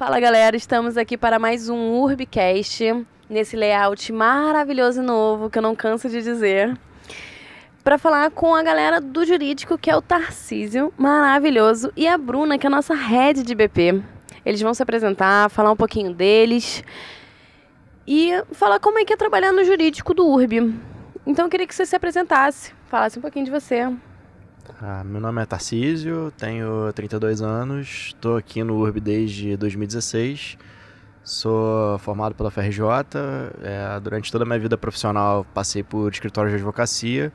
Fala galera, estamos aqui para mais um Urbcast, nesse layout maravilhoso e novo que eu não canso de dizer, para falar com a galera do jurídico que é o Tarcísio, maravilhoso, e a Bruna, que é a nossa head de BP. Eles vão se apresentar, falar um pouquinho deles e falar como é que é trabalhar no jurídico do URB. Então eu queria que você se apresentasse, falasse um pouquinho de você. Ah, meu nome é Tarcísio, tenho 32 anos, estou aqui no URB desde 2016. Sou formado pela FRJ. É, durante toda a minha vida profissional, passei por escritório de advocacia.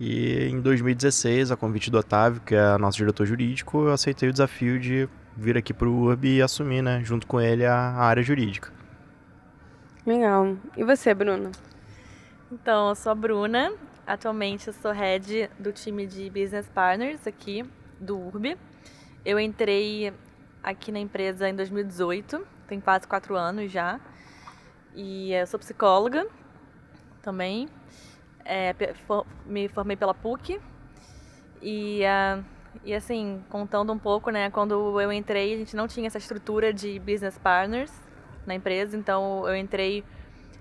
E em 2016, a convite do Otávio, que é nosso diretor jurídico, eu aceitei o desafio de vir aqui para o URB e assumir, né, junto com ele, a, a área jurídica. Legal. E você, Bruno? Então, eu sou a Bruna. Atualmente eu sou head do time de Business Partners aqui do URB. Eu entrei aqui na empresa em 2018, tem quase quatro anos já. E eu sou psicóloga também. É, me formei pela PUC. E, uh, e assim, contando um pouco, né? Quando eu entrei, a gente não tinha essa estrutura de business partners na empresa, então eu entrei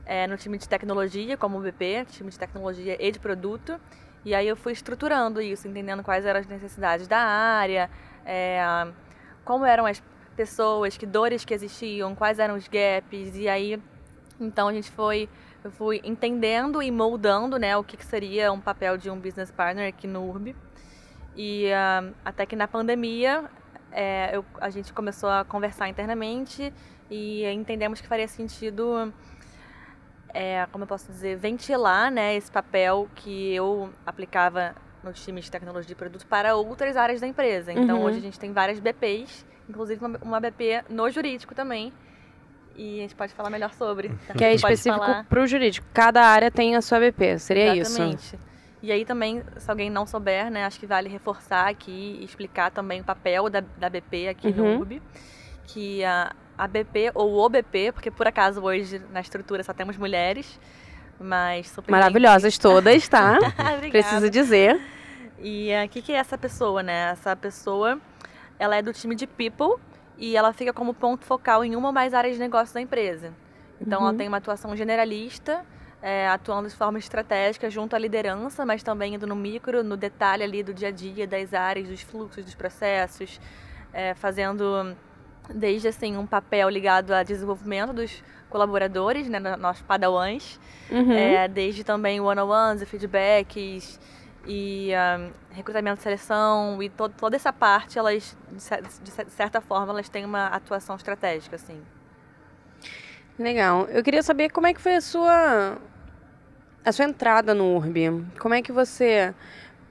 é, no time de tecnologia, como o BP, time de tecnologia e de produto. E aí eu fui estruturando isso, entendendo quais eram as necessidades da área, é, como eram as pessoas, que dores que existiam, quais eram os gaps. E aí, então a gente foi eu fui entendendo e moldando né, o que, que, seria um papel de um business partner aqui no URB. E uh, até que na pandemia é, eu, a gente começou a conversar internamente e entendemos que faria sentido é, como eu posso dizer, ventilar né, esse papel que eu aplicava nos times de tecnologia de produto para outras áreas da empresa. Então uhum. hoje a gente tem várias BPs, inclusive uma BP no jurídico também. E a gente pode falar melhor sobre. Tá? Que é específico para o jurídico. Cada área tem a sua BP, seria Exatamente. isso? E aí também, se alguém não souber, né, acho que vale reforçar aqui e explicar também o papel da, da BP aqui uhum. no UB, que a, a BP ou o porque por acaso hoje na estrutura só temos mulheres, mas super maravilhosas todas, tá? Ah, Preciso dizer. E o uh, eh, que, que é essa pessoa, né? Essa pessoa, ela é do time de people e ela fica como ponto focal em uma ou mais áreas de negócio da empresa. Então uhum. ela tem uma atuação generalista, é, atuando de forma estratégica junto à liderança, mas também indo no micro, no detalhe ali do dia a dia, das áreas, dos fluxos, dos processos, é, fazendo desde assim um papel ligado ao desenvolvimento dos colaboradores, né, nossos padawans, uhum. é, desde também one-on-ones, feedbacks e um, recrutamento e seleção e to toda essa parte, elas de certa forma elas têm uma atuação estratégica, assim. Legal. Eu queria saber como é que foi a sua a sua entrada no URB. Como é que você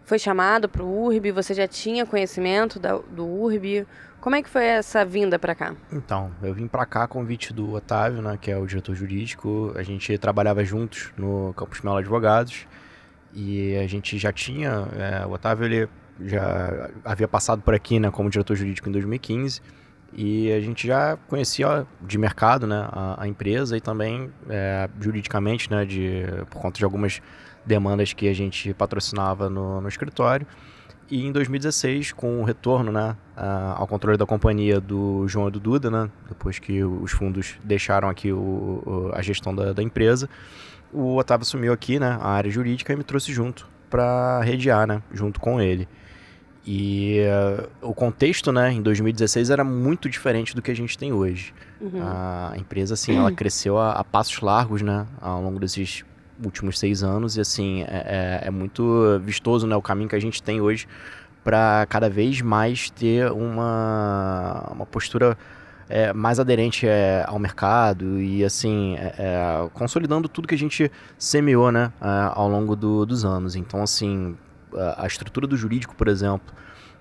foi chamado para o URB? Você já tinha conhecimento da, do URB? Como é que foi essa vinda para cá? Então, eu vim para cá a convite do Otávio, né, que é o diretor jurídico. A gente trabalhava juntos no Campus Melo Advogados e a gente já tinha, é, o Otávio ele já havia passado por aqui, né, como diretor jurídico em 2015 e a gente já conhecia de mercado, né, a, a empresa e também é, juridicamente, né, de por conta de algumas demandas que a gente patrocinava no, no escritório. E em 2016, com o retorno né, ao controle da companhia do João e do Duda, né, depois que os fundos deixaram aqui o, a gestão da, da empresa, o Otávio assumiu aqui né, a área jurídica e me trouxe junto para redear, né, junto com ele. E uh, o contexto, né, em 2016 era muito diferente do que a gente tem hoje. Uhum. A empresa, assim, ela cresceu a, a, passos largos, né, ao longo desses últimos seis anos, e assim, é, é, é muito vistoso né, o caminho que a gente tem hoje para cada vez mais ter uma, uma postura é, mais aderente é, ao mercado e assim é, é consolidando tudo que a gente semeou né, é, ao longo do, dos anos. Então assim a estrutura do jurídico, por exemplo,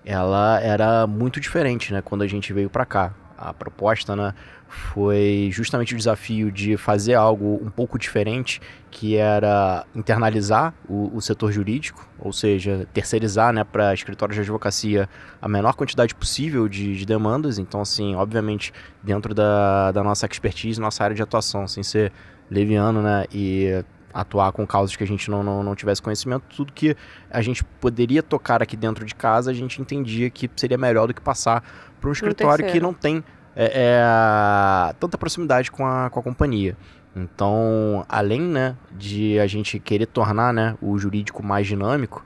ela era muito diferente né, quando a gente veio para cá. A proposta né, foi justamente o desafio de fazer algo um pouco diferente, que era internalizar o, o setor jurídico, ou seja, terceirizar né, para escritórios de advocacia a menor quantidade possível de, de, demandas. Então, assim, obviamente, dentro da, da nossa expertise, nossa área de atuação, sem ser leviano né, e atuar com causas que a gente não, não, não, tivesse conhecimento, tudo que a gente poderia tocar aqui dentro de casa, a gente entendia que seria melhor do que passar para um escritório que não tem é, é, tanta proximidade com a, com a companhia. Então, além né, de a gente querer tornar né, o jurídico mais dinâmico,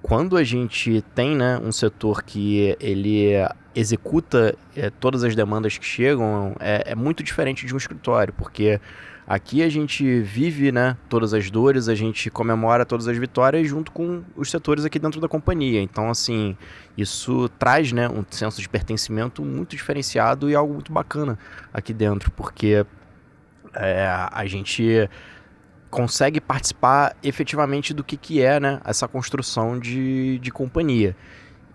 quando a gente tem né, um setor que ele executa é, todas as demandas que chegam, é, é muito diferente de um escritório, porque Aqui a gente vive né, todas as dores, a gente comemora todas as vitórias junto com os setores aqui dentro da companhia. Então, assim, isso traz né, um senso de pertencimento muito diferenciado e algo muito bacana aqui dentro, porque é, a gente consegue participar efetivamente do que, que é né, essa construção de, de companhia.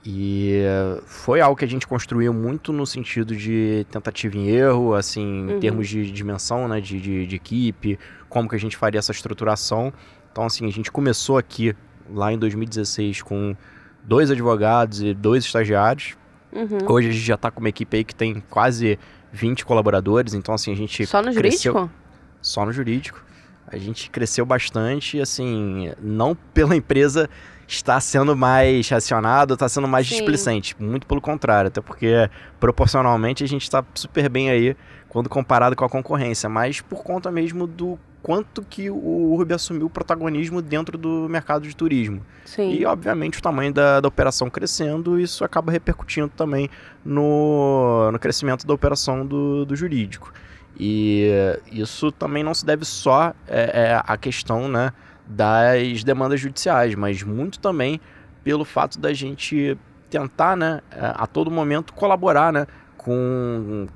E foi algo que a gente construiu muito no sentido de tentativa em erro, assim, em uhum. termos de dimensão, né, de, de, de, equipe, como que a gente faria essa estruturação. Então, assim, a gente começou aqui, lá em 2016, com dois advogados e dois estagiários. Uhum. Hoje a gente já está com uma equipe aí que tem quase 20 colaboradores, então, assim, a gente Só no cresceu... jurídico? Só no jurídico. A gente cresceu bastante, assim, não pela empresa está sendo mais acionado, está sendo mais Sim. displicente. Muito pelo contrário, até porque proporcionalmente a gente está super bem aí quando comparado com a concorrência, mas por conta mesmo do quanto que o Urb assumiu o protagonismo dentro do mercado de turismo. Sim. E, obviamente, o tamanho da, da operação crescendo, isso acaba repercutindo também no, no crescimento da operação do, do jurídico. E isso também não se deve só é, é, à questão, né? das demandas judiciais, mas muito também pelo fato da gente tentar, né, eh, a todo momento colaborar, né, com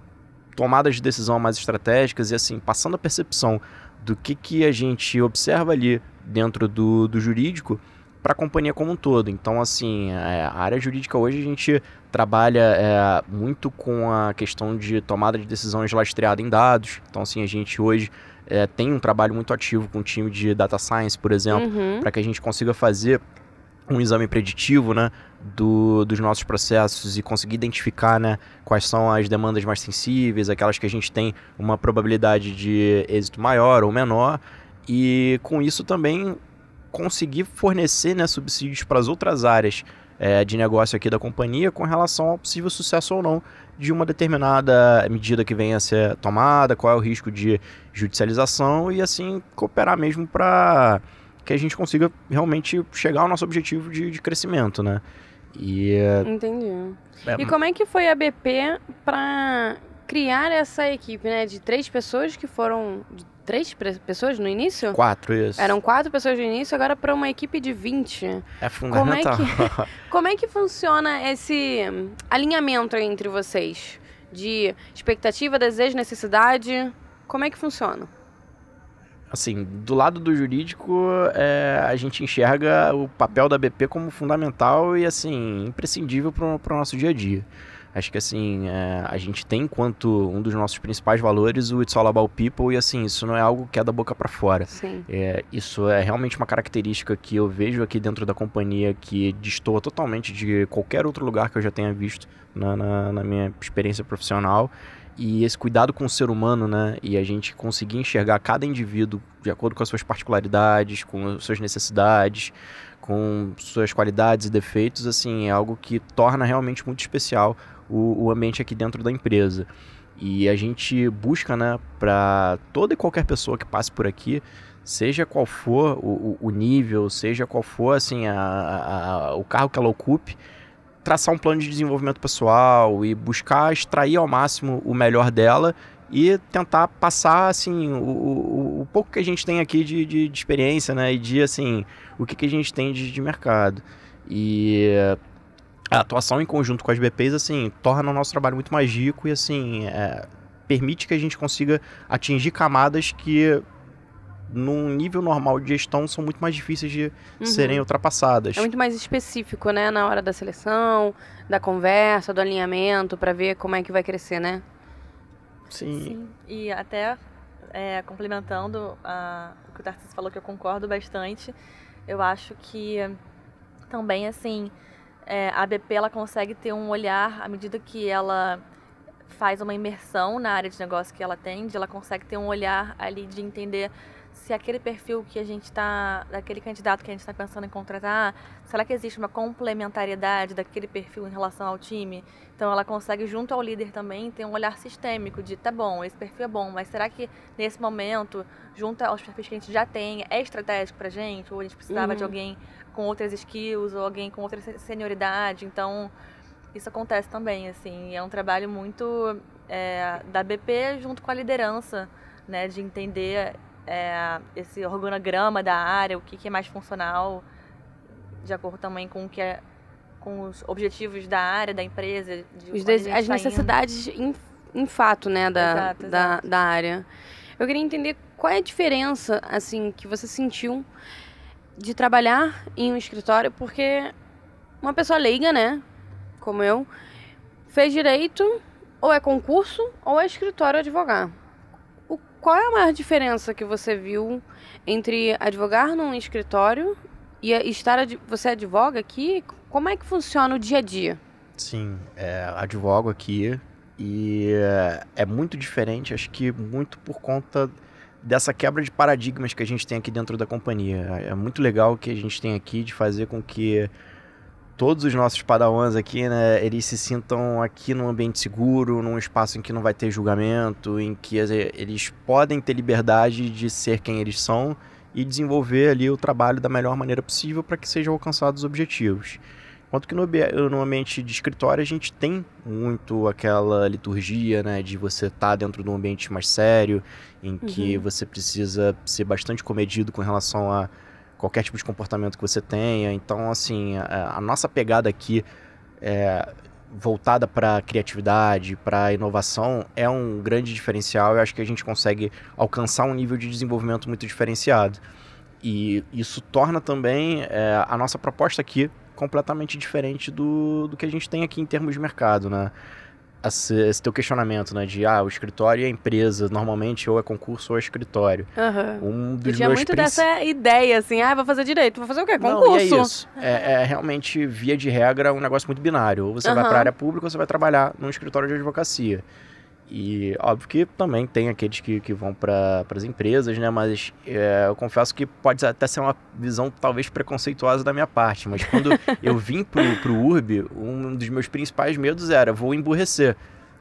tomadas de decisão mais estratégicas e assim, passando a percepção do que, que a gente observa ali dentro do, do jurídico para a companhia como um todo. Então, assim, eh, a área jurídica hoje a gente trabalha é, muito com a questão de tomada de decisões lastreada em dados. Então, assim, a gente hoje é, tem um trabalho muito ativo com o time de data science, por exemplo, uhum. para que a gente consiga fazer um exame preditivo, né, do, dos nossos processos e conseguir identificar, né, quais são as demandas mais sensíveis, aquelas que a gente tem uma probabilidade de êxito maior ou menor, e com isso também conseguir fornecer, né, subsídios para as outras áreas é, de negócio aqui da companhia com relação ao possível sucesso ou não de uma determinada medida que venha a ser tomada, qual é o risco de judicialização e assim cooperar mesmo para que a gente consiga realmente chegar ao nosso objetivo de, de crescimento, né? E, eh, Entendi. É, e como é que foi a BP para criar essa equipe, né? De três pessoas que foram três pessoas no início? Quatro, isso. Eram quatro pessoas no início, agora para uma equipe de 20. É fundamental. Como é que, como é que funciona esse hum, alinhamento entre vocês? De expectativa, desejo, necessidade? Como é que funciona? assim, do lado do jurídico, é, a gente enxerga o papel da BP como fundamental e, assim, imprescindível para o nosso dia a dia. Acho que assim, é, a gente tem enquanto um dos nossos principais valores o It's All About People e assim, isso não é algo que é da boca para fora. É, isso é realmente uma característica que eu vejo aqui dentro da companhia que destoa totalmente de qualquer outro lugar que eu já tenha visto na, na, na minha experiência profissional e esse cuidado com o ser humano, né? E a gente conseguir enxergar cada indivíduo de acordo com as suas particularidades, com as suas necessidades, com suas qualidades e defeitos, assim, é algo que torna realmente muito especial o, o ambiente aqui dentro da empresa. E a gente busca, né, para toda e qualquer pessoa que passe por aqui, seja qual for o, o nível, seja qual for, assim, a, a, a, o carro que ela ocupe, traçar um plano de desenvolvimento pessoal e buscar extrair ao máximo o melhor dela e tentar passar assim o, o, o pouco que a gente tem aqui de, de, de, experiência, né, e de assim o que, que a gente tem de, de mercado e a atuação em conjunto com as BPs assim torna o nosso trabalho muito mais rico e assim é, permite que a gente consiga atingir camadas que num nível normal de gestão, são muito mais difíceis de uhum. serem ultrapassadas. É muito mais específico, né? Na hora da seleção, da conversa, do alinhamento, para ver como é que vai crescer, né? Sim. Sim. E até é, complementando a, o que o Tarcísio falou, que eu concordo bastante, eu acho que também, assim, é, a BP ela consegue ter um olhar à medida que ela faz uma imersão na área de negócio que ela atende, ela consegue ter um olhar ali de entender se aquele perfil que a gente está, daquele candidato que a gente está pensando em contratar, será que existe uma complementariedade daquele perfil em relação ao time? Então ela consegue, junto ao líder também, ter um olhar sistêmico de, tá bom, esse perfil é bom, mas será que nesse momento, junto aos perfis que a gente já tem, é estratégico a gente? Ou a gente precisava uhum. de alguém com outras skills, ou alguém com outra senioridade? Então isso acontece também, assim, é um trabalho muito é, da BP junto com a liderança, né, de entender é, esse organograma da área, o que, que, é mais funcional, de acordo também com o que é, com os objetivos da área, da empresa, de as tá necessidades em, em, fato, né, da, exato, exato. Da, da área. Eu queria entender qual é a diferença, assim, que você sentiu de trabalhar em um escritório, porque uma pessoa leiga, né, como eu, fez direito, ou é concurso, ou é escritório advogar qual é a maior diferença que você viu entre advogar num escritório e estar você advoga aqui? Como é que funciona o dia a dia? Sim, é, advogo aqui e é, é muito diferente, acho que muito por conta dessa quebra de paradigmas que a gente tem aqui dentro da companhia. É, é muito legal o que a gente tem aqui de fazer com que todos os nossos padawans aqui, né, eles se sintam aqui num ambiente seguro, num espaço em que não vai ter julgamento, em que eles podem ter liberdade de ser quem eles são e desenvolver ali o trabalho da melhor maneira possível para que sejam alcançados os objetivos. Enquanto que no, no, ambiente de escritório a gente tem muito aquela liturgia, né, de você estar tá dentro de um ambiente mais sério, em que uhum. você precisa ser bastante comedido com relação a qualquer tipo de comportamento que você tenha. Então, assim, a, a nossa pegada aqui é, voltada para criatividade, para inovação, é um grande diferencial. Eu acho que a gente consegue alcançar um nível de desenvolvimento muito diferenciado. E isso torna também é, a nossa proposta aqui completamente diferente do, do que a gente tem aqui em termos de mercado, né? esse, esse teu questionamento, né? De, ah, o escritório e a empresa. Normalmente, ou é concurso ou é escritório. Uhum. Um dos e tinha meus muito princ... dessa ideia, assim, ah, vou fazer direito, vou fazer o quê? É concurso. Não, é isso. É, é, realmente, via de regra, um negócio muito binário. Ou você uhum. vai para a área pública ou você vai trabalhar num escritório de advocacia. E óbvio que também tem aqueles que, que vão para as empresas, né? Mas é, eu confesso que pode até ser uma visão talvez preconceituosa da minha parte. Mas quando eu vim pro, pro URB, um dos meus principais medos era: vou emburrecer.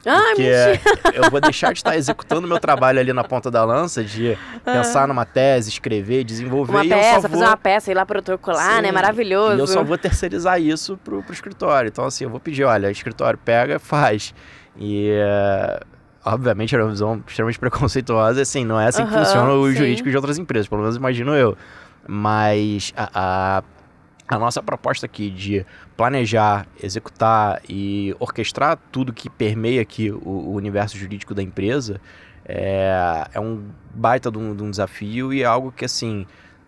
Ah, é Porque eu vou deixar de estar executando meu trabalho ali na ponta da lança, de ah. pensar numa tese, escrever, desenvolver. Uma peça, vou... fazer uma peça, ir lá protocolar, né, Sim, né? Maravilhoso. E eu só vou terceirizar isso pro, pro escritório. Então, assim, eu vou pedir, olha, escritório pega, faz. E uh, obviamente era uma visão extremamente preconceituosa, assim, não é assim que funciona o sim. jurídico de outras empresas, pelo menos imagino eu. Mas a, a, a, nossa proposta aqui de planejar, executar e orquestrar tudo que permeia aqui o, o universo jurídico da empresa é, é um baita de um, de um desafio e é algo que, assim,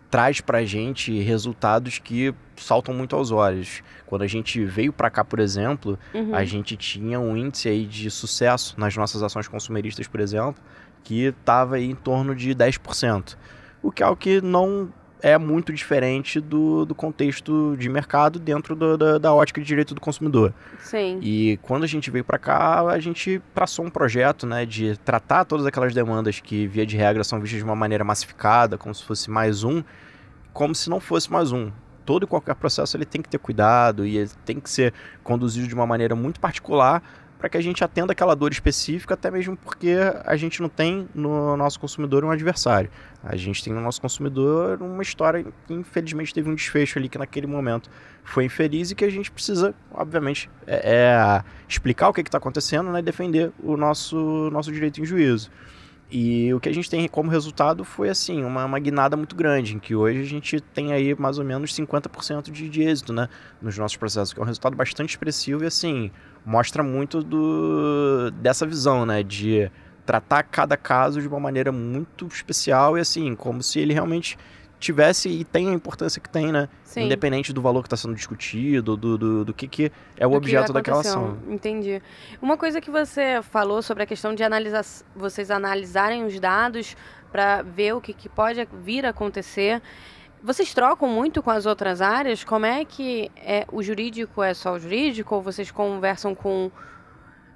traz pra gente resultados que saltam muito aos olhos. Quando a gente veio para cá, por exemplo, uhum. a gente tinha um índice aí de sucesso nas nossas ações consumeristas, por exemplo, que estava em torno de 10%. O que é o que não é muito diferente do, do contexto de mercado dentro do, da, da, ótica de direito do consumidor. Sim. E quando a gente veio para cá, a gente traçou um projeto né, de tratar todas aquelas demandas que, via de regra, são vistas de uma maneira massificada, como se fosse mais um, como se não fosse mais um todo e qualquer processo ele tem que ter cuidado e ele tem que ser conduzido de uma maneira muito particular para que a gente atenda aquela dor específica, até mesmo porque a gente não tem no nosso consumidor um adversário. A gente tem no nosso consumidor uma história que infelizmente teve um desfecho ali que naquele momento foi infeliz e que a gente precisa, obviamente, é, é explicar o que está acontecendo né, e defender o nosso, nosso direito em juízo. E o que a gente tem como resultado foi assim, uma, uma guinada muito grande, em que hoje a gente tem aí mais ou menos 50% de, de êxito né, nos nossos processos, que é um resultado bastante expressivo e assim, mostra muito do, dessa visão, né? De tratar cada caso de uma maneira muito especial e assim, como se ele realmente tivesse e tem a importância que tem, né? Sim. Independente do valor que está sendo discutido, do, do, do, que, que é o do objeto daquela ação. Entendi. Uma coisa que você falou sobre a questão de analisar, vocês analisarem os dados para ver o que, que pode vir a acontecer. Vocês trocam muito com as outras áreas? Como é que é, o jurídico é só o jurídico? Ou vocês conversam com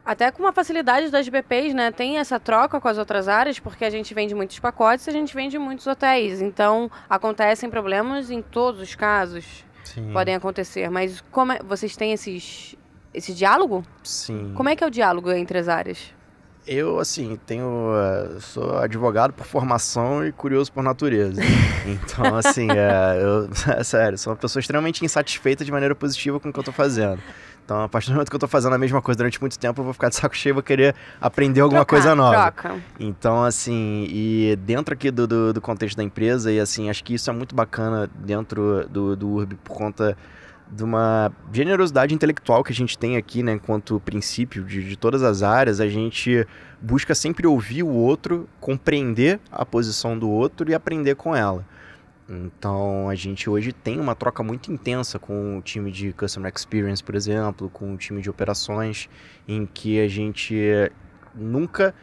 até com uma facilidade das BPs, né? Tem essa troca com as outras áreas, porque a gente vende muitos pacotes, a gente vende muitos hotéis. Então, acontecem problemas em todos os casos. Sim. Podem acontecer. Mas como é... vocês têm esses... esse diálogo? Sim. Como é que é o diálogo entre as áreas? Eu, assim, tenho. Eh, sou advogado por formação e curioso por natureza. Então, assim, é, eu, é, sério, sou uma pessoa extremamente insatisfeita de maneira positiva com o que eu tô fazendo. Então, a partir do momento que eu tô fazendo a mesma coisa durante muito tempo, eu vou ficar de saco cheio, vou querer aprender alguma troca, coisa nova. Troca. Então, assim, e dentro aqui do, do, do, contexto da empresa, e assim, acho que isso é muito bacana dentro do, do URB por conta de uma generosidade intelectual que a gente tem aqui, né, enquanto princípio de, de todas as áreas, a gente busca sempre ouvir o outro, compreender a posição do outro e aprender com ela. Então a gente hoje tem uma troca muito intensa com o time de Customer Experience, por exemplo, com o time de operações, em que a gente nunca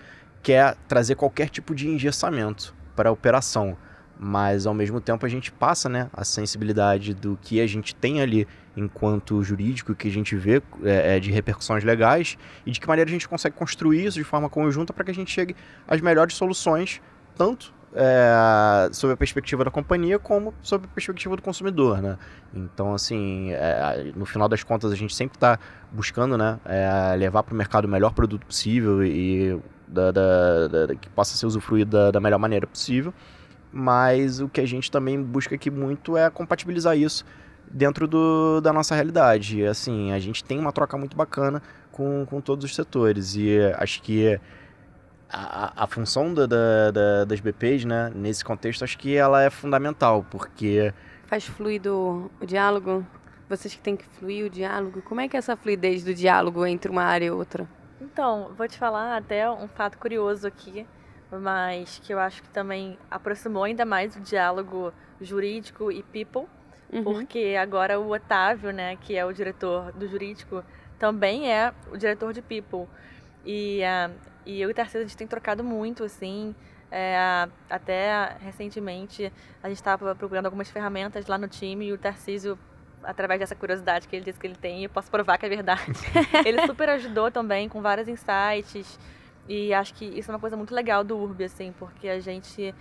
quer trazer qualquer tipo de engessamento para a operação. Mas ao mesmo tempo a gente passa né, a sensibilidade do que a gente tem ali enquanto jurídico, que a gente vê é, é, de repercussões legais e de que maneira a gente consegue construir isso de forma conjunta para que a gente chegue às melhores soluções tanto é, sobre a perspectiva da companhia como sobre a perspectiva do consumidor, né? Então, assim, é, no final das contas, a gente sempre está buscando, né, é, levar para o mercado o melhor produto possível e da, da, da, que possa ser usufruído da, da melhor maneira possível. Mas o que a gente também busca aqui muito é compatibilizar isso dentro do, da nossa realidade. Assim, a gente tem uma troca muito bacana com, com todos os setores e acho que a, a função da, da, da, das BPs, né, nesse contexto, acho que ela é fundamental, porque. Faz fluido o diálogo? Vocês que têm que fluir o diálogo, como é que é essa fluidez do diálogo entre uma área e outra? Então, vou te falar até um fato curioso aqui, mas que eu acho que também aproximou ainda mais o diálogo jurídico e people, uhum. porque agora o Otávio, né, que é o diretor do jurídico, também é o diretor de people. E uh, e eu e Tarcísio, a gente tem trocado muito, assim. É, até recentemente, a gente estava procurando algumas ferramentas lá no time e o Tarcísio, através dessa curiosidade que ele disse que ele tem, eu posso provar que é verdade. ele super ajudou também com vários insights. E acho que isso é uma coisa muito legal do URB, assim, porque a gente,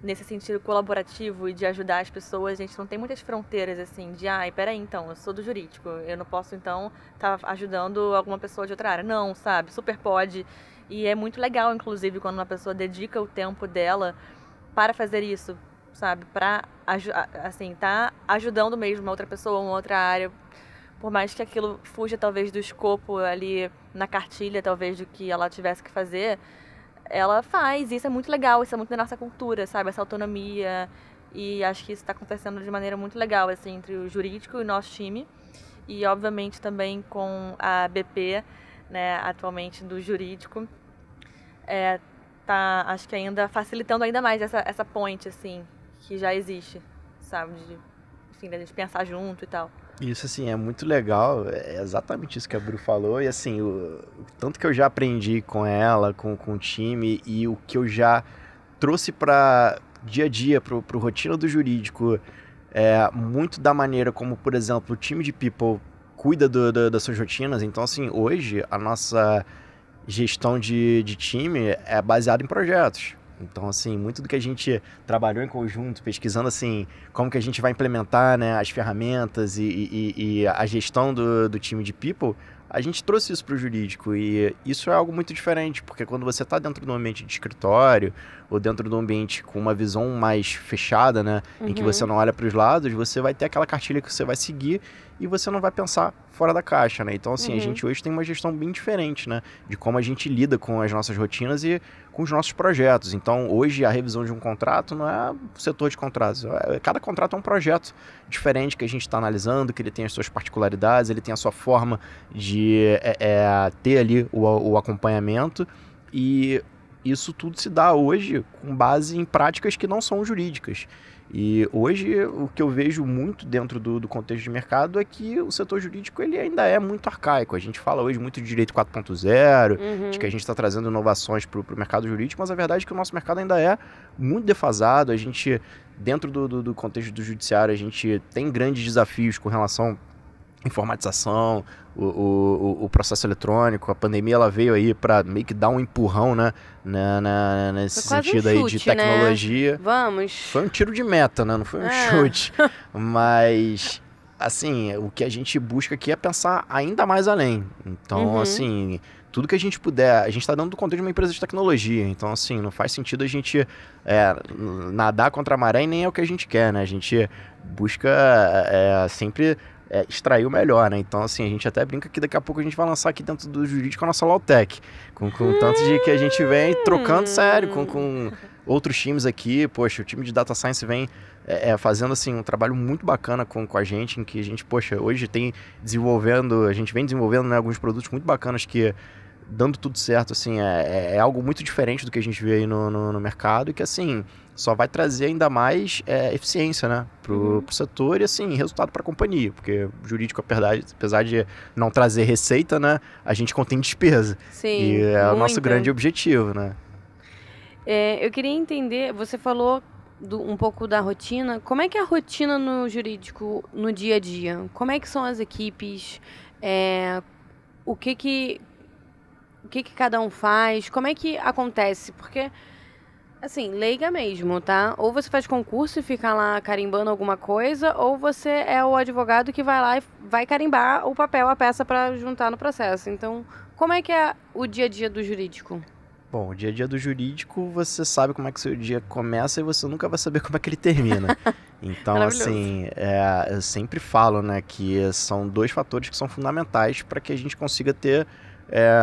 nesse sentido colaborativo e de ajudar as pessoas, a gente não tem muitas fronteiras, assim, de, ai, peraí, então, eu sou do jurídico, eu não posso, então, estar tá ajudando alguma pessoa de outra área. Não, sabe? Super pode. E é muito legal, inclusive, quando uma pessoa dedica o tempo dela para fazer isso, sabe? Para, assim, tá ajudando mesmo uma outra pessoa, uma outra área. Por mais que aquilo fuja, talvez, do escopo ali na cartilha, talvez, do que ela tivesse que fazer, ela faz. Isso é muito legal, isso é muito da nossa cultura, sabe? Essa autonomia. E acho que isso está acontecendo de maneira muito legal, assim, entre o jurídico e o nosso time. E, obviamente, também com a BP, né, atualmente do jurídico é, tá, acho que ainda facilitando ainda mais essa, essa ponte, assim, que já existe, sabe? De, enfim, da gente pensar junto e tal. Isso, assim, é muito legal. É exatamente isso que a Bru falou. E, assim, o, tanto que eu já aprendi com ela, com, com o time, e o que eu já trouxe para dia a dia, para o rotina do jurídico, é, muito da maneira como, por exemplo, o time de people cuida do, do, das suas rotinas. Então, assim, hoje, a nossa gestão de, de time é baseado em projetos. Então, assim, muito do que a gente trabalhou em conjunto, pesquisando, assim, como que a gente vai implementar né, as ferramentas e, e, e a gestão do, do time de people, a gente trouxe isso para o jurídico e isso é algo muito diferente, porque quando você está dentro de um ambiente de escritório ou dentro de um ambiente com uma visão mais fechada, né, uhum. em que uhum. você não olha para os lados, você vai ter aquela cartilha que você vai seguir e você não vai pensar fora da caixa, né? Então, assim, uhum. a gente hoje tem uma gestão bem diferente, né? De como a gente lida com as nossas rotinas e com os nossos projetos. Então, hoje, a revisão de um contrato não é setor de contratos. É, é, cada contrato é um projeto diferente que a gente está analisando, que ele tem as suas particularidades, ele tem a sua forma de é, é, ter ali o, o acompanhamento. E isso tudo se dá hoje com base em práticas que não são jurídicas. E hoje o que eu vejo muito dentro do, do, contexto de mercado é que o setor jurídico ele ainda é muito arcaico. A gente fala hoje muito de direito 4.0, uhum. de que a gente está trazendo inovações para o mercado jurídico, mas a verdade é que o nosso mercado ainda é muito defasado. A gente, dentro do, do, do contexto do judiciário, a gente tem grandes desafios com relação informatização, o, o, o, processo eletrônico, a pandemia ela veio aí para meio que dar um empurrão, né? Na, né, na né, nesse sentido um chute, aí de né? tecnologia. Né? Vamos. Foi um tiro de meta, né? Não foi um é. chute. Mas assim, o que a gente busca aqui é pensar ainda mais além. Então, uhum. assim, tudo que a gente puder. A gente está dando do conteúdo de uma empresa de tecnologia. Então, assim, não faz sentido a gente é, nadar contra a maré e nem é o que a gente quer, né? A gente busca é, sempre é, extraiu melhor, né? Então, assim, a gente até brinca que daqui a pouco a gente vai lançar aqui dentro do jurídico a nossa Lautec. Com, com tanto de que a gente vem trocando sério com, com outros times aqui. Poxa, o time de Data Science vem é, é fazendo, assim, um trabalho muito bacana com, com a gente, em que a gente, poxa, hoje tem desenvolvendo, a gente vem desenvolvendo né, alguns produtos muito bacanas que dando tudo certo, assim, é, é, é algo muito diferente do que a gente vê aí no, no, no mercado e que, assim, só vai trazer ainda mais é, eficiência, né? o uhum. setor e, assim, resultado para a companhia. Porque jurídico, apesar de não trazer receita, né? A gente contém despesa. Sim, e é muito. o nosso grande objetivo, né? É, eu queria entender, você falou do, um pouco da rotina. Como é que é a rotina no jurídico, no dia a dia? Como é que são as equipes? É, o que que o que, que cada um faz? Como é que acontece? Porque Assim, leiga mesmo, tá? Ou você faz concurso e fica lá carimbando alguma coisa, ou você é o advogado que vai lá e vai carimbar o papel, a peça para juntar no processo. Então, como é que é o dia a dia do jurídico? Bom, o dia a dia do jurídico, você sabe como é que seu dia começa e você nunca vai saber como é que ele termina. Então, assim, é, eu sempre falo, né, que são dois fatores que são fundamentais para que a gente consiga ter é,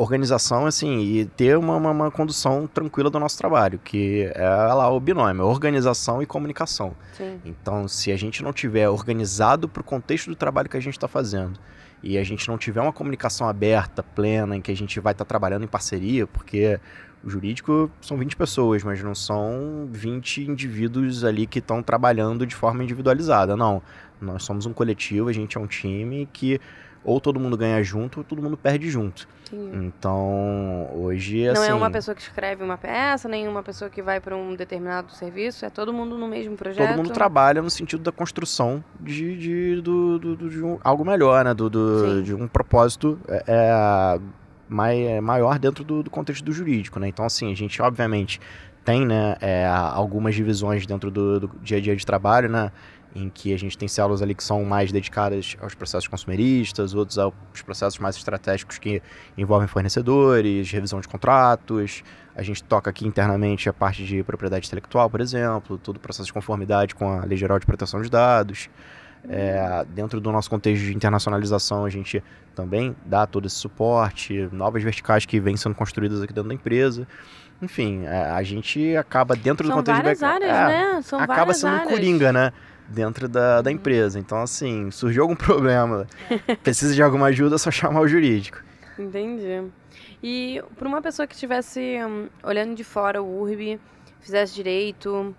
organização, assim, e ter uma, uma, uma, condução tranquila do nosso trabalho, que é lá o binômio, organização e comunicação. Sim. Então, se a gente não tiver organizado para o contexto do trabalho que a gente está fazendo, e a gente não tiver uma comunicação aberta, plena, em que a gente vai estar tá trabalhando em parceria, porque o jurídico são 20 pessoas, mas não são 20 indivíduos ali que estão trabalhando de forma individualizada, não. Nós somos um coletivo, a gente é um time que ou todo mundo ganha junto, ou todo mundo perde junto. Sim. Então, hoje, Não é assim... Não é uma pessoa que escreve uma peça, nem uma pessoa que vai para um determinado serviço, é todo mundo no mesmo projeto? Todo mundo trabalha no sentido da construção de, de, do, do, de um, algo melhor, né? Do, do de um propósito é, é mai, é maior dentro do, do contexto do jurídico, né? Então, assim, a gente, obviamente, tem né, é, algumas divisões dentro do, do dia a dia de trabalho, né? em que a gente tem células ali que são mais dedicadas aos processos consumeristas, outros aos processos mais estratégicos que envolvem fornecedores, revisão de contratos. A gente toca aqui internamente a parte de propriedade intelectual, por exemplo, todo o processo de conformidade com a Lei Geral de Proteção de Dados. É, dentro do nosso contexto de internacionalização, a gente também dá todo esse suporte, novas verticais que vêm sendo construídas aqui dentro da empresa. Enfim, é, a gente acaba dentro São do contexto de back... áreas, é, né? São acaba sendo áreas. um coringa, né? dentro da, da empresa. Então, assim, surgiu algum problema, precisa de alguma ajuda, é só chamar o jurídico. Entendi. E para uma pessoa que estivesse um, olhando de fora o URB, fizesse direito,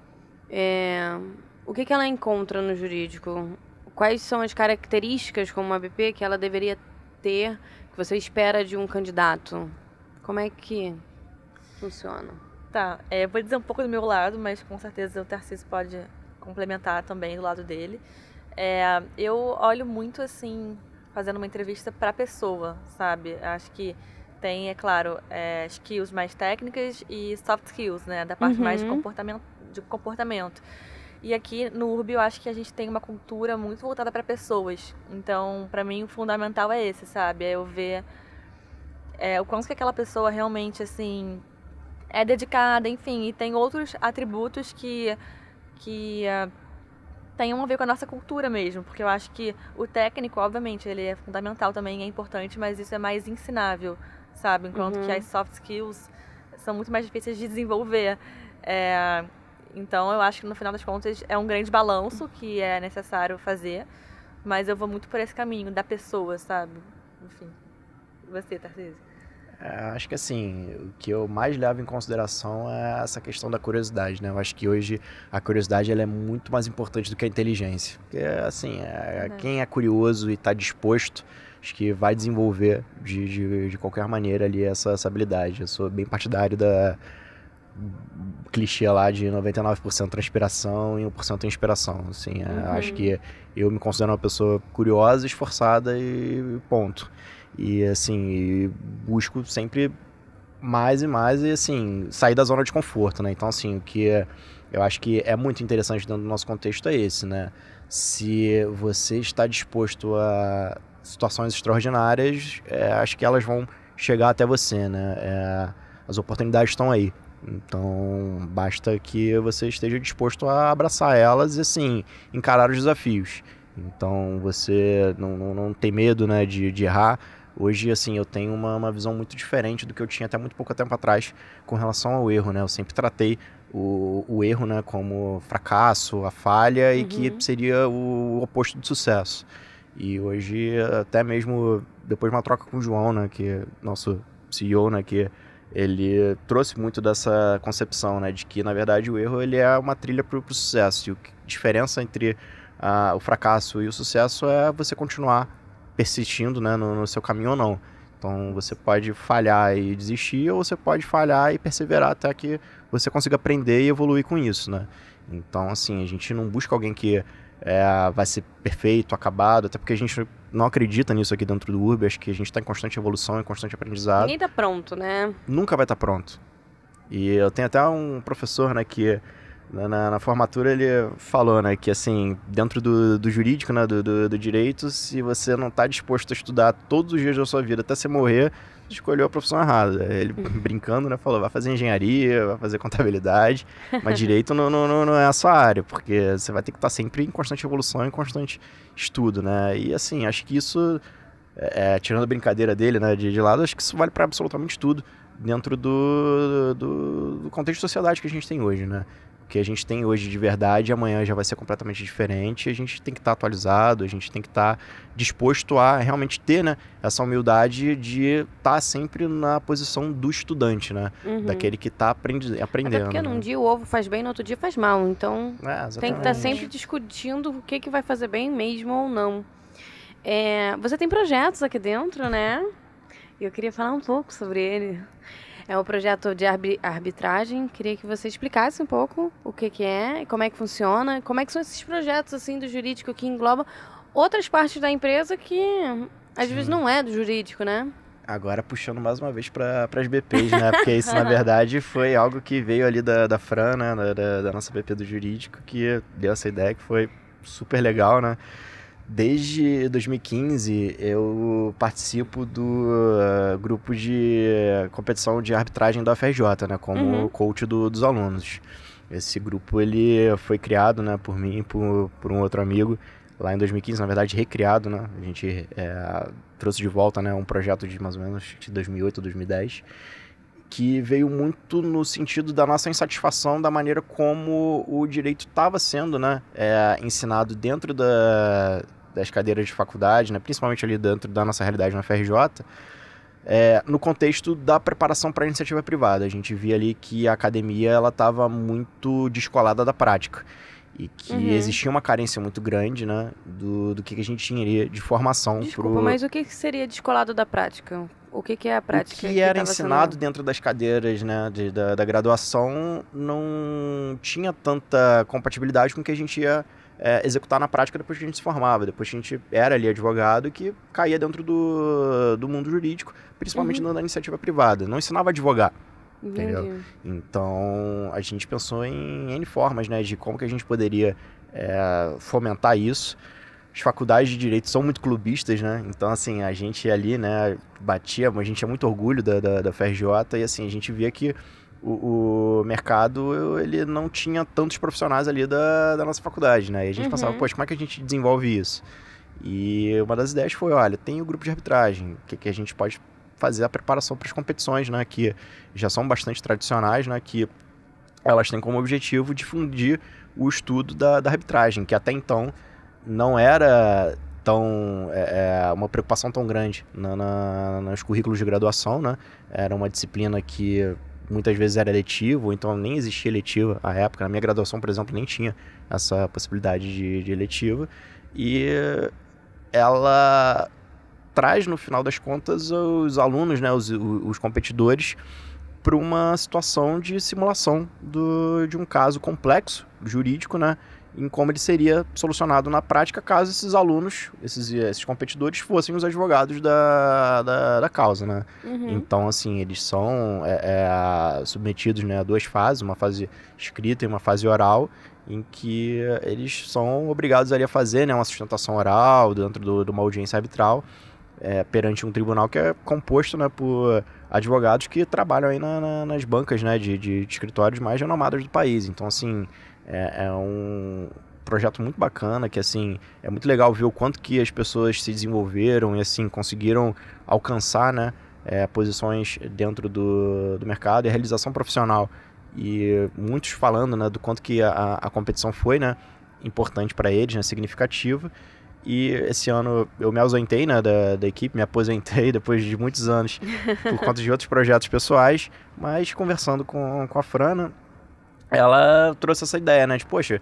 é, o que, que ela encontra no jurídico? Quais são as características como uma BP que ela deveria ter, que você espera de um candidato? Como é que funciona? Tá, é, vou dizer um pouco do meu lado, mas com certeza o Tarcísio pode complementar também do lado dele. É, eu olho muito assim, fazendo uma entrevista para a pessoa, sabe? Acho que tem, é claro, é, skills mais técnicas e soft skills, né? Da parte uhum. mais de uhum. comportamento, de comportamento. E aqui no Urb eu acho que a gente tem uma cultura muito voltada para pessoas. Então, para mim, o fundamental é esse, sabe? É eu ver é, o quanto que aquela pessoa realmente, assim, é dedicada, enfim, e tem outros atributos que que uh, eh, tenham a ver com a nossa cultura mesmo, porque eu acho que o técnico, obviamente, ele é fundamental também, é importante, mas isso é mais ensinável, sabe? Enquanto uhum. que as soft skills são muito mais difíceis de desenvolver. É, então, eu acho que no final das contas é um grande balanço que é necessário fazer, mas eu vou muito por esse caminho da pessoa, sabe? Enfim. Você, Tarcísio? É, acho que assim, o que eu mais levo em consideração é essa questão da curiosidade, né? Eu acho que hoje a curiosidade ela é muito mais importante do que a inteligência. Porque, assim, é, é. quem é curioso e está disposto, acho que vai desenvolver de, de, de qualquer maneira ali essa, essa habilidade. Eu sou bem partidário da clichê lá de 99% transpiração e 1% inspiração, assim, é, uhum. acho que eu me considero uma pessoa curiosa, esforçada e ponto. E assim, busco sempre mais e mais e assim, sair da zona de conforto, né? Então assim, o que é, eu acho que é muito interessante dentro do nosso contexto é esse, né? Se você está disposto a situações extraordinárias, é, acho que elas vão chegar até você, né? É, as oportunidades estão aí. Então, basta que você esteja disposto a abraçar elas e, assim, encarar os desafios. Então, você não, não, não tem medo né, de, de errar, Hoje, assim, eu tenho uma, uma visão muito diferente do que eu tinha até muito pouco tempo atrás com relação ao erro, né? Eu sempre tratei o, o erro, né, como fracasso, a falha e uhum. que seria o, o oposto do sucesso. E hoje, até mesmo depois de uma troca com o João, né, que nosso CEO, né, que ele trouxe muito dessa concepção, né, de que na verdade o erro ele é uma trilha para o sucesso. E a diferença entre ah, o fracasso e o sucesso é você continuar persistindo né, no, no seu caminho ou não. Então você pode falhar e desistir, ou você pode falhar e perseverar até que você consiga aprender e evoluir com isso, né? Então, assim, a gente não busca alguém que é, vai ser perfeito, acabado, até porque a gente não acredita nisso aqui dentro do Urb, acho que a gente está em constante evolução, em constante aprendizado. Ninguém está pronto, né? Nunca vai estar tá pronto. E eu tenho até um professor, né, que na, na, na, formatura ele falou, né, que assim, dentro do, do jurídico, né, do, do, do, direito, se você não está disposto a estudar todos os dias da sua vida até você morrer, escolheu a profissão errada. Ele, uhum. brincando, né, falou, vai fazer engenharia, vai fazer contabilidade, mas direito não, não, não, não é a sua área, porque você vai ter que estar tá sempre em constante evolução, em constante estudo, né, e assim, acho que isso, é, é tirando a brincadeira dele, né, de, de lado, acho que isso vale para absolutamente tudo dentro do, do, do contexto de sociedade que a gente tem hoje, né que a gente tem hoje de verdade, amanhã já vai ser completamente diferente. A gente tem que estar tá atualizado, a gente tem que estar tá disposto a realmente ter né, essa humildade de estar tá sempre na posição do estudante, né? Uhum. Daquele que está aprendi aprendendo. Até porque né. num né? dia o ovo faz bem, no outro dia faz mal. Então é, tem que tá estar sempre discutindo o que, que vai fazer bem mesmo ou não. É, você tem projetos aqui dentro, né? E eu queria falar um pouco sobre ele. É um projeto de arbitragem. Queria que você explicasse um pouco o que, que é, como é que funciona, como é que são esses projetos assim do jurídico que engloba outras partes da empresa que às Sim. vezes não é do jurídico, né? Agora puxando mais uma vez para as BPs, né? Porque isso, na verdade, foi algo que veio ali da, da Fran, né? Da, da, da nossa BP do jurídico, que deu essa ideia que foi super legal, né? Desde 2015 eu participo do uh, grupo de uh, competição de arbitragem da UFRJ, né, como uhum. coach do, dos alunos. Esse grupo ele foi criado, né, por mim e por, por um outro amigo lá em 2015, na verdade recriado, né? A gente é, trouxe de volta, né, um projeto de mais ou menos de 2008, 2010 que veio muito no sentido da nossa insatisfação da maneira como o direito estava sendo né, é, ensinado dentro da, das cadeiras de faculdade, né, principalmente ali dentro da nossa realidade na FRJ, é, no contexto da preparação para a iniciativa privada. A gente via ali que a academia ela estava muito descolada da prática e que uhum. existia uma carência muito grande, né, do, do que, a gente tinha de formação. Desculpa, pro... mas o que seria descolado da prática? O que, que é a prática? O que, que era ensinado sendo... dentro das cadeiras, né, de, da, da graduação não tinha tanta compatibilidade com o que a gente ia é, executar na prática depois que a gente se formava, depois que a gente era ali advogado que caía dentro do, do mundo jurídico, principalmente uhum. na iniciativa privada. Não ensinava a advogar. Entendeu? Então, a gente pensou em N formas, né, de como que a gente poderia é, fomentar isso. As faculdades de direito são muito clubistas, né? Então, assim, a gente ali, né, batia, a gente tinha muito orgulho da, da, da FRJ e, assim, a gente via que o, o, mercado ele não tinha tantos profissionais ali da, da nossa faculdade, né? E a gente uhum. pensava, poxa, como é que a gente desenvolve isso? E uma das ideias foi, olha, tem o grupo de arbitragem, que, que a gente pode fazer a preparação para as competições, né? Que já são bastante tradicionais, né? Que elas têm como objetivo difundir o estudo da, da arbitragem, que até então não era tão é, é uma preocupação tão grande na, na, nos currículos de graduação, né? Era uma disciplina que muitas vezes era eletivo, então nem existia eletiva à época. Na minha graduação, por exemplo, nem tinha essa possibilidade de, de eletiva. E ela traz, no final das contas, os alunos, né, os, os competidores, para uma situação de simulação do, de um caso complexo, jurídico, né? em como ele seria solucionado na prática caso esses alunos, esses, esses competidores, fossem os advogados da, da, da causa, né? Uhum. Então, assim, eles são é, é, submetidos né, a duas fases, uma fase escrita e uma fase oral, em que eles são obrigados ali a fazer né, uma sustentação oral dentro do, de uma audiência arbitral é, perante um tribunal que é composto né, por advogados que trabalham aí na, na, nas bancas né, de, de, escritórios mais renomados do país. Então, assim é, é um projeto muito bacana, que assim, é muito legal ver o quanto que as pessoas se desenvolveram e assim, conseguiram alcançar, né, é, posições dentro do, do mercado e a realização profissional. E muitos falando, né, do quanto que a, a competição foi, né, importante para eles, né, significativa. E esse ano eu me ausentei né, da, da equipe, me aposentei depois de muitos anos por conta de outros projetos pessoais, mas conversando com, com a Frana, né, ela trouxe essa ideia, né? De, poxa,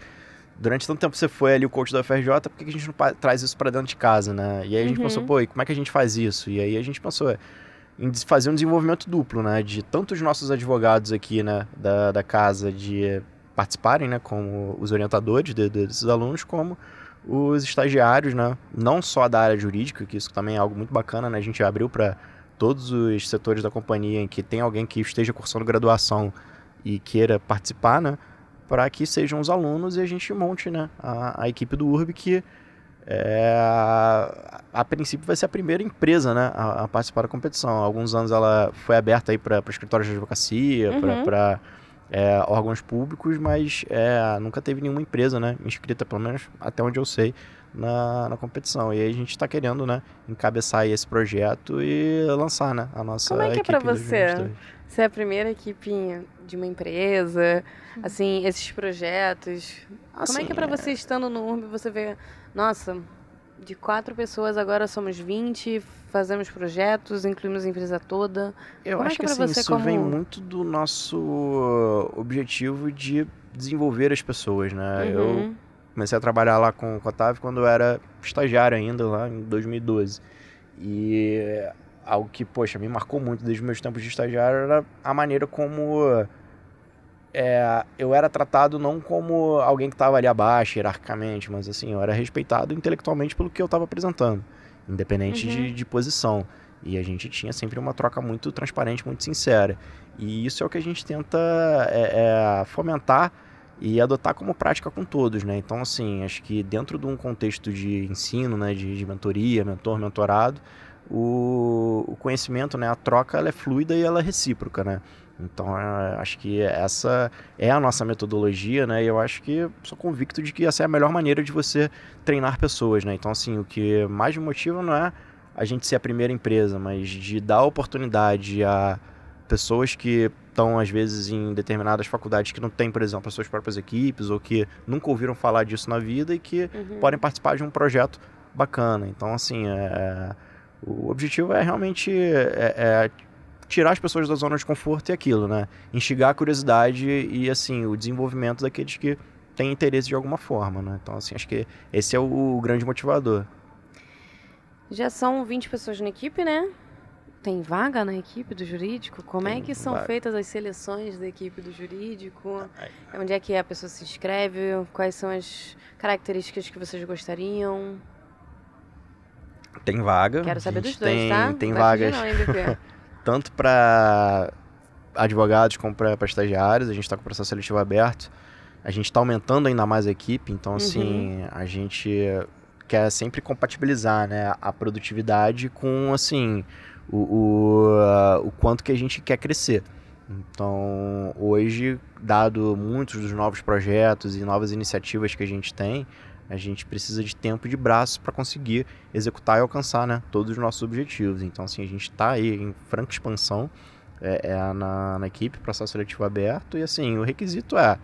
durante tanto tempo você foi ali o coach da FRJ, por que a gente não traz isso para dentro de casa, né? E aí a gente uhum. pensou, pô, e como é que a gente faz isso? E aí a gente pensou em fazer um desenvolvimento duplo, né? De tantos nossos advogados aqui, né, da, da casa, de participarem, né, como os orientadores de, de, desses alunos, como os estagiários, né, não só da área jurídica, que isso também é algo muito bacana, né? A gente abriu para todos os setores da companhia em que tem alguém que esteja cursando graduação e queira participar, né? Para que sejam os alunos e a gente monte né, a, a equipe do URB que é, a, a, princípio vai ser a primeira empresa né, a, a participar da competição. Há alguns anos ela foi aberta para escritórios de advocacia, uhum. para é, órgãos públicos, mas é, nunca teve nenhuma empresa né, inscrita, pelo menos até onde eu sei, na, na competição. E aí a gente está querendo né, encabeçar esse projeto e lançar né, a nossa Como é que é para você? Você é a primeira equipe de uma empresa, uhum. assim, esses projetos. Assim, Como é que é pra assim, você é. estando no URB, você vê, nossa, de quatro pessoas agora somos 20, fazemos projetos, incluímos a empresa toda. Eu Como é acho é que, que é assim, isso como... vem muito do nosso uh, objetivo de desenvolver as pessoas, né? Uhum. Eu comecei a trabalhar lá com o Otávio quando eu era estagiário ainda, lá em 2012. E algo que, poxa, me marcou muito desde os meus tempos de estagiário era a maneira como é, eu era tratado não como alguém que estava ali abaixo, hierarquicamente, mas assim, eu era respeitado intelectualmente pelo que eu estava apresentando, independente uhum. de, de posição. E a gente tinha sempre uma troca muito transparente, muito sincera. E isso é o que a gente tenta é, é, fomentar e adotar como prática com todos, né? Então, assim, acho que dentro de um contexto de ensino, né, de, de mentoria, mentor, mentorado, o, o conhecimento, né, a troca, ela é fluida e ela é recíproca, né? Então, é, acho que essa é a nossa metodologia, né? E eu acho que sou convicto de que essa é a melhor maneira de você treinar pessoas, né? Então, assim, o que mais me motiva não é a gente ser a primeira empresa, mas de dar oportunidade a pessoas que estão, às vezes, em determinadas faculdades que não têm, por exemplo, as suas próprias equipes ou que nunca ouviram falar disso na vida e que uhum. podem participar de um projeto bacana. Então, assim, é o objetivo é realmente é, é tirar as pessoas da zona de conforto e aquilo, né? Instigar a curiosidade e, assim, o desenvolvimento daqueles que têm interesse de alguma forma, né? Então, assim, acho que esse é o grande motivador. Já são 20 pessoas na equipe, né? Tem vaga na equipe do jurídico? Como é Tem é que são vaga. feitas as seleções da equipe do jurídico? Ai. Onde é que a pessoa se inscreve? Quais são as características que vocês gostariam? Tem vaga. Quero saber dos dois, tem, tá? Tem Vai vagas. Não, tanto para advogados como para estagiários. A gente está com o processo seletivo aberto. A gente está aumentando ainda mais a equipe, então, uhum. assim, a gente quer sempre compatibilizar né, a produtividade com, assim, o, o, o quanto que a gente quer crescer. Então, hoje, dado muitos dos novos projetos e novas iniciativas que a gente tem, a gente precisa de tempo de braço para conseguir executar e alcançar né, todos os nossos objetivos. Então, assim, a gente está aí em franca expansão é, é na, na, equipe, processo seletivo aberto, e assim, o requisito é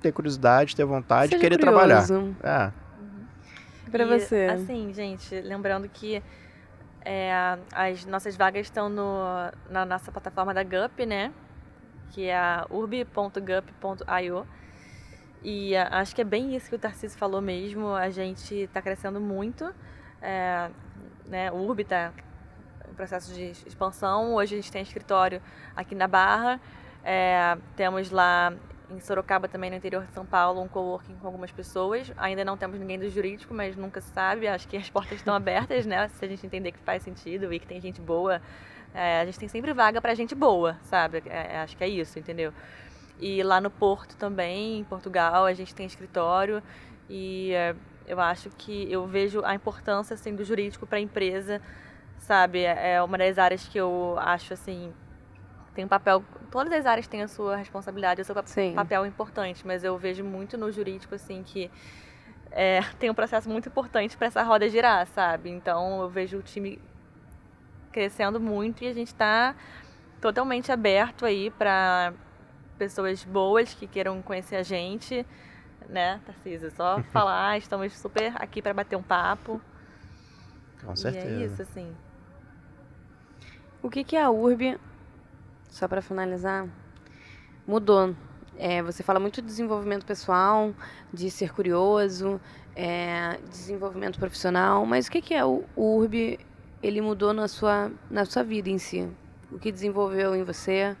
ter curiosidade, ter vontade Seja querer curioso. trabalhar. É. Uhum. Para você. Assim, gente, lembrando que é, as nossas vagas estão no, na nossa plataforma da GUP, né? Que é urb.gup.io. E acho que é bem isso que o Tarcísio falou mesmo. A gente está crescendo muito. É, né, o Urb está em processo de expansão. Hoje a gente tem escritório aqui na Barra. É, temos lá em Sorocaba também no interior de São Paulo um coworking com algumas pessoas. Ainda não temos ninguém do jurídico, mas nunca se sabe. Acho que as portas estão abertas, né? Se a gente entender que faz sentido e que tem gente boa, é, a gente tem sempre vaga para gente boa, sabe? É, é, acho que é isso, entendeu? E lá no Porto também, em Portugal, a gente tem escritório e é, eu acho que eu vejo a importância assim do jurídico para a empresa, sabe? É, é uma das áreas que eu acho assim tem um papel, todas as áreas têm a sua responsabilidade, o seu Sim. papel importante, mas eu vejo muito no jurídico assim que é, tem um processo muito importante para essa roda girar, sabe? Então eu vejo o time crescendo muito e a gente está totalmente aberto aí para pessoas boas que queiram conhecer a gente, né, Tarcísio? Só falar, estamos super aqui para bater um papo. Com certeza. E é isso, assim. O que, que a URB, só para finalizar, mudou? É, você fala muito de desenvolvimento pessoal, de ser curioso, é, desenvolvimento profissional, mas o que, que é o, URB ele mudou na sua, na sua vida em si? O que desenvolveu em você?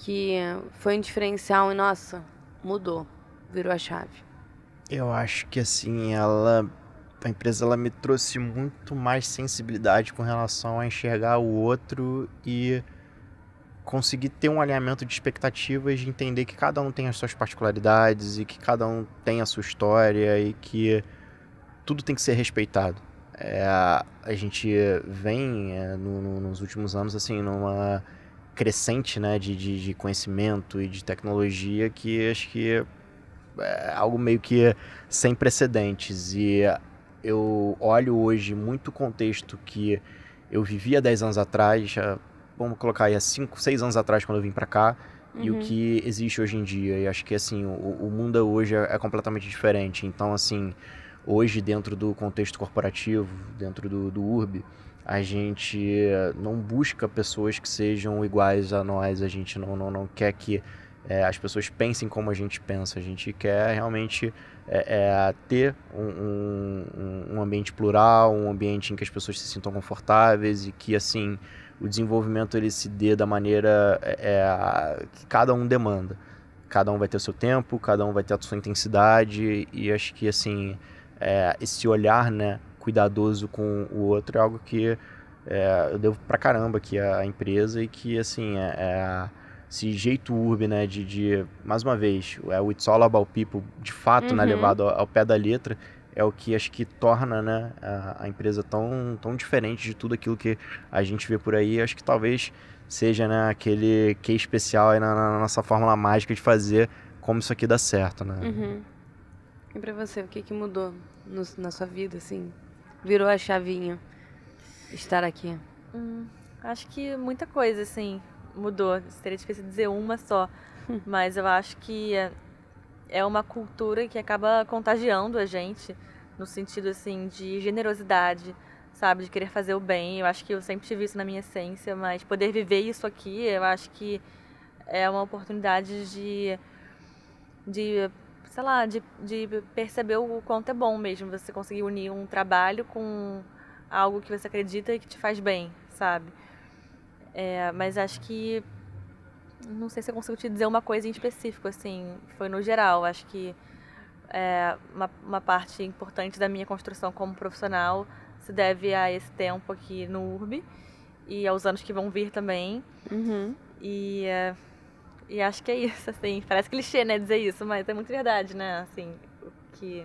que foi um diferencial e, nossa, mudou, virou a chave? Eu acho que assim, ela. A empresa ela me trouxe muito mais sensibilidade com relação a enxergar o outro e conseguir ter um alinhamento de expectativas, de entender que cada um tem as suas particularidades e que cada um tem a sua história e que tudo tem que ser respeitado. É, a gente vem é, no, no, nos últimos anos assim numa crescente né, de, de, de, conhecimento e de tecnologia que acho que é, é algo meio que sem precedentes. E eu olho hoje muito contexto que eu vivia 10 anos atrás, vamos colocar aí, há 5, 6 anos atrás, quando eu vim para cá, uhum. e o uhum. que existe hoje em dia. E acho que, assim, o, o mundo hoje é, é completamente diferente. Então, assim, hoje, dentro do contexto corporativo, dentro do, do URB, a gente não busca pessoas que sejam iguais a nós, a gente não, não, não quer que é, as pessoas pensem como a gente pensa, a gente quer realmente é, é, ter um, um, um, ambiente plural, um ambiente em que as pessoas se sintam confortáveis e que assim o desenvolvimento ele se dê da maneira é, é, que cada um demanda. Cada um vai ter o seu tempo, cada um vai ter a sua intensidade e acho que assim é, esse olhar, né, cuidadoso com o outro é algo que é, eu devo pra caramba aqui à empresa e que, assim, é, é esse jeito urbe, né, de, de, mais uma vez, é o It's All About People, de fato, né, uhum. né, levado ao, ao, pé da letra, é o que acho que torna, né, a, a, empresa tão, tão diferente de tudo aquilo que a gente vê por aí. Acho que talvez seja, né, aquele que especial na, na, nossa fórmula mágica de fazer como isso aqui dá certo, né. Uhum. E pra você, o que, que mudou no, na sua vida, assim, virou a chavinha estar aqui? Hum, acho que muita coisa, assim, mudou. Seria difícil dizer uma só, mas eu acho que é, é uma cultura que acaba contagiando a gente no sentido assim de generosidade, sabe, de querer fazer o bem. Eu acho que eu sempre tive isso na minha essência, mas poder viver isso aqui, eu acho que é uma oportunidade de de sei lá, de, de perceber o quanto é bom mesmo você conseguir unir um trabalho com algo que você acredita e que te faz bem, sabe? É, mas acho que. Não sei se eu consigo te dizer uma coisa em específico, assim. Foi no geral. Acho que é, uma, uma, parte importante da minha construção como profissional se deve a esse tempo aqui no URB e aos anos que vão vir também. Uhum. E. É, e acho que é isso, assim. Parece clichê, né, dizer isso, mas é muito verdade, né? Assim, que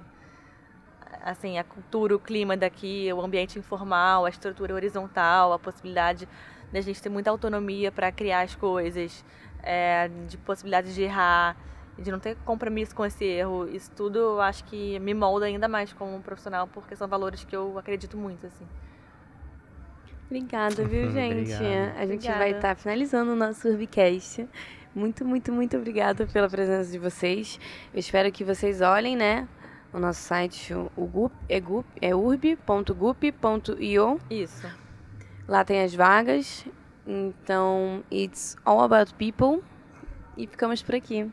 assim, a cultura, o clima daqui, o ambiente informal, a estrutura horizontal, a possibilidade da gente ter muita autonomia para criar as coisas, é, de possibilidade de errar, de não ter compromisso com esse erro. Isso tudo acho que me molda ainda mais como profissional, porque são valores que eu acredito muito, assim. Obrigada, viu, gente? A gente Obrigada. vai estar tá finalizando o nosso Urbicast. Muito, muito, muito obrigada pela presença de vocês. Eu espero que vocês olhem, né? O nosso site, o GUP, é, GUP, é urb.gup.io. Isso. Lá tem as vagas. Então, it's all about people. E ficamos por aqui.